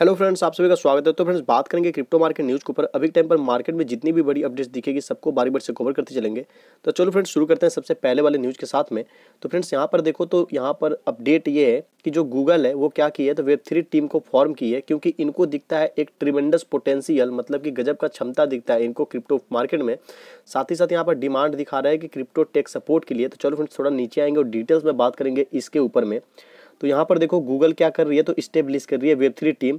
Hello friends आप सभी का स्वागत है तो फ्रेंड्स बात करेंगे क्रिप्टो मार्केट न्यूज़ के ऊपर अभी टाइम पर मार्केट में जितनी भी बड़ी अपडेट्स दिखेगी सबको बारी बारी से कवर करते चलेंगे तो चलो फ्रेंड्स शुरू करते हैं सबसे पहले वाले न्यूज़ के साथ में तो फ्रेंड्स यहाँ पर देखो तो यहाँ पर अपडेट ये है कि जो गूगल है वो क्या की है तो वेब थ्री टीम को फॉर्म की है क्योंकि इनको दिखता है एक ट्रिमेंडस पोटेंशियल मतलब कि गजब का क्षमता दिखता है इनको क्रिप्टो मार्केट में साथ ही साथ यहाँ पर डिमांड दिखा रहा है कि क्रिप्टो टेक सपोर्ट के लिए तो चलो फ्रेंड्स थोड़ा नीचे आएंगे और डिटेल्स में बात करेंगे इसके ऊपर में तो यहाँ पर देखो गूगल क्या कर रही है तो स्टेब्लिश कर रही है वेब थ्री टीम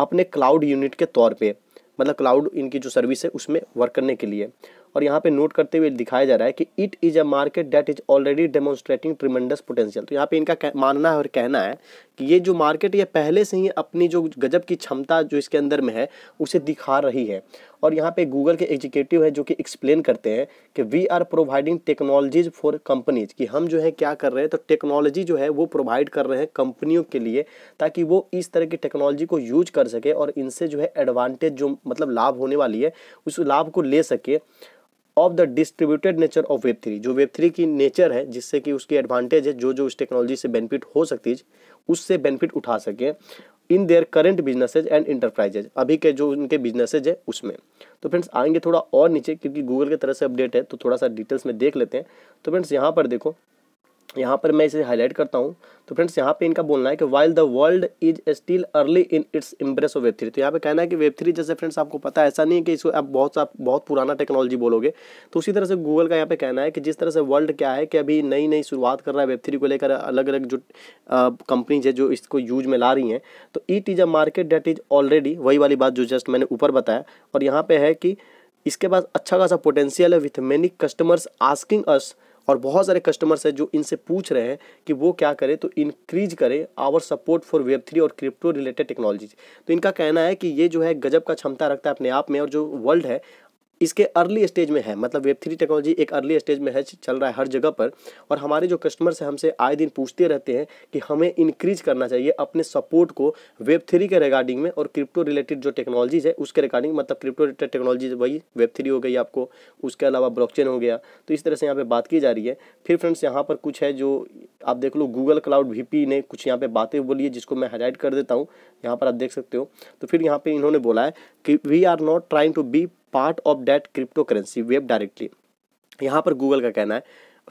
अपने क्लाउड यूनिट के तौर पर मतलब क्लाउड इनकी जो सर्विस है उसमें वर्क करने के लिए और यहाँ पे नोट करते हुए दिखाया जा रहा है कि it is a market that is already demonstrating tremendous potential तो यहाँ पे इनका मानना है और कहना है कि ये जो मार्केट ये पहले से ही अपनी जो गजब की क्षमता जो इसके अंदर में है उसे दिखा रही है और यहाँ पे गूगल के एग्जीक्यूटिव है जो कि एक्सप्लेन करते हैं कि we are providing technologies for companies कि हम जो है क्या कर रहे हैं तो टेक्नोलॉजी जो है वो प्रोवाइड कर रहे हैं कंपनियों के लिए ताकि वो इस तरह की टेक्नोलॉजी को यूज कर सके और इनसे जो है एडवांटेज जो मतलब लाभ होने वाली है उस लाभ को ले सके of the distributed nature of web three जो वेब थ्री की नेचर है जिससे कि उसकी एडवांटेज है जो जो उस टेक्नोलॉजी से बेनिफिट हो सकती है उससे बेनिफिट उठा सकें in their current businesses and enterprises अभी के जो उनके बिजनेसेज है उसमें तो फ्रेंड्स आएंगे थोड़ा और नीचे क्योंकि गूगल की तरफ से अपडेट है तो थोड़ा सा डिटेल्स में देख लेते हैं तो फ्रेंड्स यहाँ पर देखो तो यहाँ पर मैं इसे हाईलाइट करता हूँ तो फ्रेंड्स यहाँ पे इनका बोलना है कि while the world is still early in its embrace of web three तो यहाँ पे कहना है कि वेब थ्री जैसे फ्रेंड्स आपको पता है ऐसा नहीं है कि इसको आप बहुत सा बहुत पुराना टेक्नोलॉजी बोलोगे तो उसी तरह से गूगल का यहाँ पे कहना है कि जिस तरह से वर्ल्ड क्या है कि अभी नई नई शुरुआत कर रहा है वेब थ्री को लेकर अलग अलग जो कंपनीज है जो इसको यूज में ला रही हैं तो it is a market that is already वही वाली बात जो जस्ट मैंने ऊपर बताया और यहाँ पर है कि इसके पास अच्छा खासा पोटेंशियल है with many customers asking us और बहुत सारे कस्टमर्स हैं जो इनसे पूछ रहे हैं कि वो क्या करें तो इंक्रीज करें our support for web three और क्रिप्टो रिलेटेड टेक्नोलॉजीज तो इनका कहना है कि ये जो है गजब का क्षमता रखता है अपने आप में और जो वर्ल्ड है इसके अर्ली स्टेज में है मतलब वेब थ्री टेक्नोलॉजी एक अर्ली स्टेज में है चल रहा है हर जगह पर और हमारे जो कस्टमर्स हैं हमसे आए दिन पूछते रहते हैं कि हमें इंक्रीज करना चाहिए अपने सपोर्ट को वेब थ्री के रिगार्डिंग में और क्रिप्टो रिलेटेड जो टेक्नोलॉजीज़ है उसके रिगार्डिंग मतलब क्रिप्टो रिलेटेड टेक्नोलॉजी वही वेब थ्री हो गई आपको उसके अलावा ब्लॉक हो गया तो इस तरह से यहाँ पर बात की जा रही है फिर फ्रेंड्स यहाँ पर कुछ है जो आप देख लो गूगल क्लाउड वी ने कुछ यहाँ पर बातें बोली है जिसको मैं हाईलाइट कर देता हूँ यहाँ पर आप देख सकते हो तो फिर यहाँ पर इन्होंने बोला है कि we are not trying to be part of that cryptocurrency web directly यहाँ पर गूगल का कहना है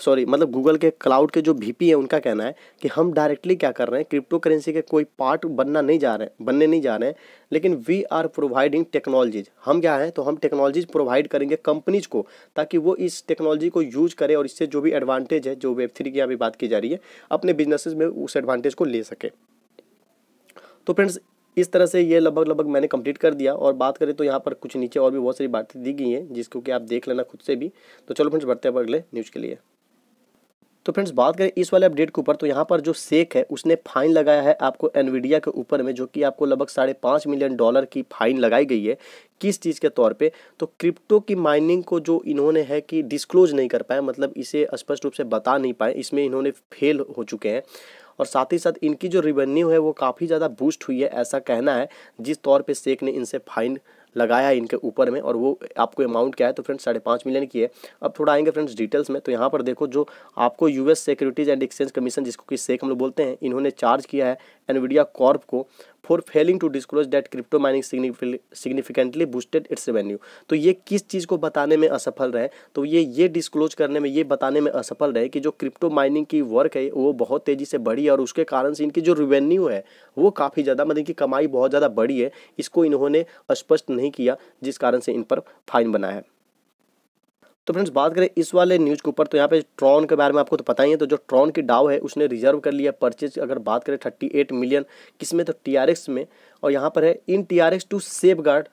सॉरी मतलब गूगल के क्लाउड के जो वीपी है उनका कहना है कि हम डायरेक्टली क्या कर रहे हैं क्रिप्टो करेंसी के कोई पार्ट बनना नहीं जा रहे हैं बनने नहीं जा रहे हैं लेकिन वी आर प्रोवाइडिंग टेक्नोलॉजीज हम क्या हैं तो हम टेक्नोलॉजीज प्रोवाइड करेंगे कंपनीज को ताकि वो इस टेक्नोलॉजी को यूज करें और इससे जो भी एडवांटेज है जो वेब थ्री की अभी बात की जा रही है अपने बिजनेसिस में उस एडवांटेज को ले सके तो फ्रेंड्स इस तरह से ये लगभग लगभग मैंने कंप्लीट कर दिया और बात करें तो यहाँ पर कुछ नीचे और भी बहुत सारी बातें दी गई हैं जिसको कि आप देख लेना खुद से भी तो चलो फ्रेंड्स बढ़ते हैं अगले न्यूज़ के लिए तो फ्रेंड्स बात करें इस वाले अपडेट के ऊपर तो यहाँ पर जो सेक है उसने फाइन लगाया है आपको एनविडिया के ऊपर में जो कि आपको लगभग साढ़े पाँच मिलियन डॉलर की फाइन लगाई गई है किस चीज़ के तौर पे तो क्रिप्टो की माइनिंग को जो इन्होंने है कि डिस्क्लोज नहीं कर पाए मतलब इसे स्पष्ट रूप से बता नहीं पाए इसमें इन्होंने फेल हो चुके हैं और साथ ही साथ इनकी जो रिवेन्यू है वो काफ़ी ज़्यादा बूस्ट हुई है ऐसा कहना है जिस तौर पर सेक ने इनसे फाइन लगाया है इनके ऊपर में और वो आपको अमाउंट क्या है तो फ्रेंड्स साढ़े पाँच मिलियन की है अब थोड़ा आएंगे फ्रेंड्स डिटेल्स में तो यहाँ पर देखो जो आपको US securities and exchange commission जिसको कि सेक हम लोग बोलते हैं इन्होंने चार्ज किया है एनविडिया कॉर्प को for failing to disclose that crypto mining significantly boosted its revenue तो ये किस चीज़ को बताने में असफल रहे तो ये ये डिस्क्लोज करने में ये बताने में असफल रहे कि जो क्रिप्टो माइनिंग की वर्क है वो बहुत तेज़ी से बढ़ी है और उसके कारण से इनकी जो रिवेन्यू है वो काफ़ी ज़्यादा मतलब इनकी कमाई बहुत ज़्यादा बढ़ी है इसको इन्होंने स्पष्ट नहीं नहीं किया जिस कारण से इन पर फाइन बना है तो फ्रेंड्स बात करें इस वाले न्यूज़ के ऊपर तो यहाँ पे ट्रॉन के बारे में आपको तो पता ही है तो जो ट्रॉन की डाव है उसने रिजर्व कर लिया परचेज अगर बात करें थर्टी एट मिलियन किसमें तो टी में और यहाँ पर है intent to safeguard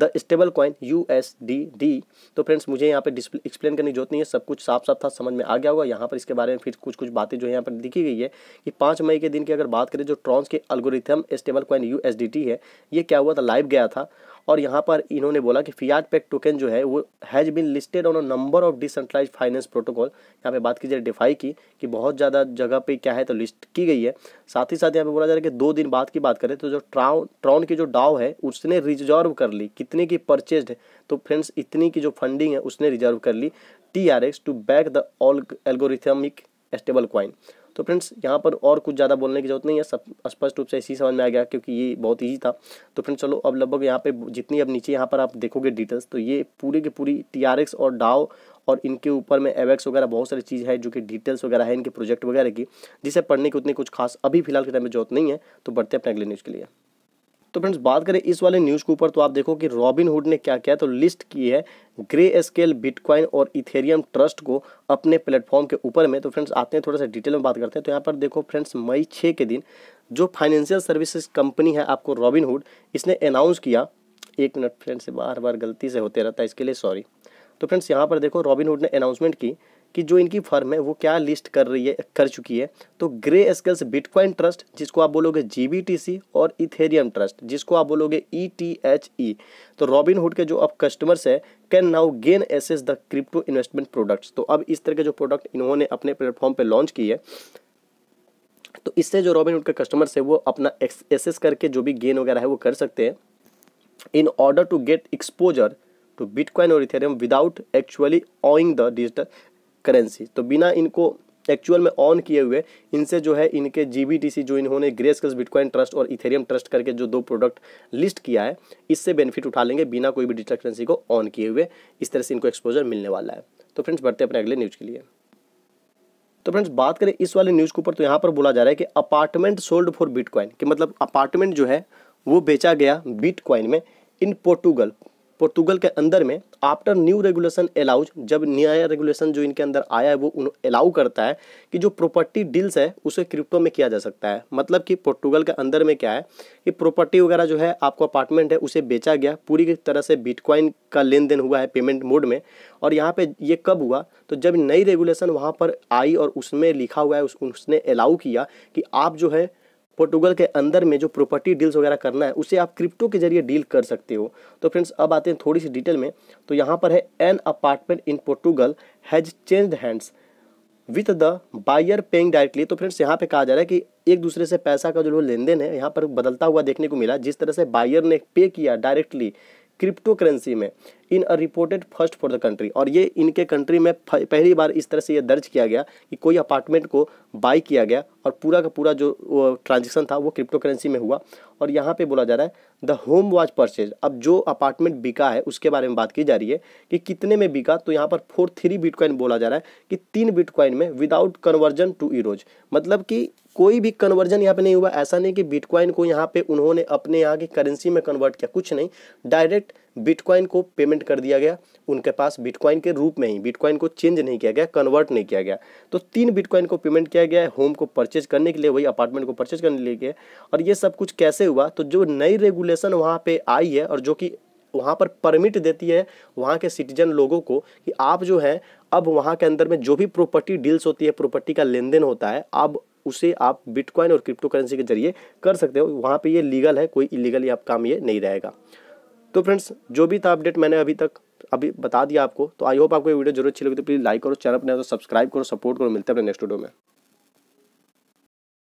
the stablecoin U S D D तो फ्रेंड्स मुझे यहाँ पे डिस्प्ले एक्सप्लेन करने की जरूरत नहीं है सब कुछ साफ साफ था समझ में आ गया होगा यहाँ पर इसके बारे में फिर कुछ कुछ बातें जो है यहाँ पर दिखी गई है कि पाँच मई के दिन की अगर बात करें जो ट्रॉन्स के algorithm stablecoin U S D T है ये क्या हुआ था लाइव गया था और यहाँ पर इन्होंने बोला कि फियाट पैक टोकन जो है वो has been listed on a number of decentralise finance protocol यहाँ पे बात की जाए डिफाई की कि बहुत ज़्यादा जगह पे क्या है तो लिस्ट की गई है साथ ही साथ यहाँ पे बोला जा रहा है कि दो दिन बाद की बात करें तो जो ट्राउन ट्राउन की जो डाव है उसने रिजर्व कर ली कितने की परचेज है तो फ्रेंड्स इतनी की जो फंडिंग है उसने रिजर्व कर ली T R X to back the all algorithmic stablecoin तो फ्रेंड्स यहाँ पर और कुछ ज़्यादा बोलने की जरूरत नहीं है सब स्पष्ट रूप से इसी समझ में आ गया क्योंकि ये बहुत ईजी था तो फ्रेंड्स चलो अब लगभग यहाँ पे जितनी अब नीचे यहाँ पर आप देखोगे डिटेल्स तो ये पूरी की पूरी टी और डाओ और इनके ऊपर में एवेक्स वगैरह बहुत सारी चीज़ है जो कि डिटेल्स वगैरह है इनके प्रोजेक्ट वगैरह की जिसे पढ़ने की उतनी कुछ खास अभी फिलहाल के टाइम में जरूरत नहीं है तो बढ़ते अपने अगले न्यूज़ के लिए तो फ्रेंड्स बात करें इस वाले न्यूज़ के ऊपर तो आप देखो कि रॉबिन हुड ने क्या किया तो लिस्ट की है ग्रे स्केल बिटकॉइन और इथेरियम ट्रस्ट को अपने प्लेटफॉर्म के ऊपर में तो फ्रेंड्स आते हैं थोड़ा सा डिटेल में बात करते हैं तो यहाँ पर देखो फ्रेंड्स मई छः के दिन जो फाइनेंशियल सर्विसेज कंपनी है आपको रॉबिन हुड इसने अनाउंस किया एक मिनट फ्रेंड्स बार बार गलती से होते रहता है इसके लिए सॉरी तो फ्रेंड्स यहाँ पर देखो रॉबिन हुड ने अनाउंसमेंट की कि जो इनकी फर्म है वो क्या लिस्ट कर रही है कर चुकी है तो ग्रे स्केल्स बिटकॉइन ट्रस्ट जिसको आप बोलोगे जीबीटीसी और इथेरियम ट्रस्ट जिसको आप बोलोगे ईटीएचई e e। तो रॉबिन हुड के जो अब कस्टमर्स है can now gain access the crypto investment products तो अब इस तरह के जो प्रोडक्ट इन्होंने अपने प्लेटफॉर्म पर लॉन्च की है तो इससे जो रॉबिन हुड के कस्टमर्स है वो अपना एसेस करके जो भी गेन वगैरह है वो कर सकते हैं in order to get exposure to bitcoin और Ethereum without actually owning the digital currency तो बिना इनको एक्चुअल में ऑन किए हुए इनसे जो है इनके जीबीटीसी जो इन्होंने ग्रेसकस बिटकॉइन ट्रस्ट और इथेरियम ट्रस्ट करके जो दो प्रोडक्ट लिस्ट किया है इससे बेनिफिट उठा लेंगे बिना कोई भी डिजिटल करेंसी को ऑन किए हुए इस तरह से इनको एक्सपोजर मिलने वाला है तो फ्रेंड्स बढ़ते अपने अगले न्यूज़ के लिए तो फ्रेंड्स बात करें इस वाले न्यूज़ के ऊपर तो यहाँ पर बोला जा रहा है कि अपार्टमेंट सोल्ड फॉर बिटकॉइन कि मतलब अपार्टमेंट जो है वो बेचा गया बिटकॉइन में इन पोर्टुगल पोर्तुगल के अंदर में आफ्टर न्यू रेगुलेशन अलाउज जब नया रेगुलेशन जो इनके अंदर आया है वो अलाउ करता है कि जो प्रॉपर्टी डील्स है उसे क्रिप्टो में किया जा सकता है मतलब कि पोर्तुगल के अंदर में क्या है कि प्रॉपर्टी वगैरह जो है आपको अपार्टमेंट है उसे बेचा गया पूरी तरह से बिटकॉइन का लेन देन हुआ है पेमेंट मोड में और यहाँ पर ये कब हुआ तो जब नई रेगुलेशन वहाँ पर आई और उसमें लिखा हुआ है उस, उसने अलाउ किया कि आप जो है पोर्टुगल के अंदर में जो प्रॉपर्टी डील्स वगैरह करना है उसे आप क्रिप्टो के जरिए डील कर सकते हो तो फ्रेंड्स अब आते हैं थोड़ी सी डिटेल में तो यहाँ पर है an apartment in Portugal has changed hands with the buyer paying directly तो फ्रेंड्स यहाँ पे कहा जा रहा है कि एक दूसरे से पैसा का जो लेन देन है यहाँ पर बदलता हुआ देखने को मिला जिस तरह से बायर ने पे किया डायरेक्टली क्रिप्टो करेंसी में in a reported first for the country और ये इनके कंट्री में पहली बार इस तरह से ये दर्ज किया गया कि कोई अपार्टमेंट को बाई किया गया और पूरा का पूरा जो ट्रांजेक्शन था वो क्रिप्टो करेंसी में हुआ और यहाँ पे बोला जा रहा है द होम वॉच परचेज अब जो अपार्टमेंट बिका है उसके बारे में बात की जा रही है कि कितने में बिका तो यहाँ पर फोर थ्री बिटकॉइन बोला जा रहा है कि तीन बिटकॉइन में विदाउट कन्वर्जन टू ईरोज मतलब कि कोई भी कन्वर्जन यहाँ पे नहीं हुआ ऐसा नहीं कि बिटकॉइन को यहाँ पे उन्होंने अपने यहाँ की करेंसी में कन्वर्ट किया कुछ नहीं डायरेक्ट बिटकॉइन को पेमेंट कर दिया गया उनके पास बिटकॉइन के रूप में ही बिटकॉइन को चेंज नहीं किया गया कन्वर्ट नहीं किया गया तो तीन बिटकॉइन को पेमेंट किया गया है होम को परचेज करने के लिए वही अपार्टमेंट को परचेज करने के लिए और ये सब कुछ कैसे हुआ तो जो नई रेगुलेशन वहाँ पर आई है और जो कि वहाँ पर परमिट देती है वहाँ के सिटीजन लोगों को कि आप जो है अब वहाँ के अंदर में जो भी प्रॉपर्टी डील्स होती है प्रॉपर्टी का लेन देन होता है अब उसे आप बिटकॉइन और क्रिप्टो करेंसी के जरिए कर सकते हो वहाँ पे ये लीगल है कोई इलीगल आप काम ये नहीं रहेगा तो फ्रेंड्स जो भी था अपडेट मैंने अभी तक अभी बता दिया आपको तो आई होप आपको ये वीडियो जरूर अच्छी लगी तो प्लीज़ लाइक करो चैनल अपने तो सब्सक्राइब करो सपोर्ट करो मिलते हैं अपने नेक्स्ट वीडियो में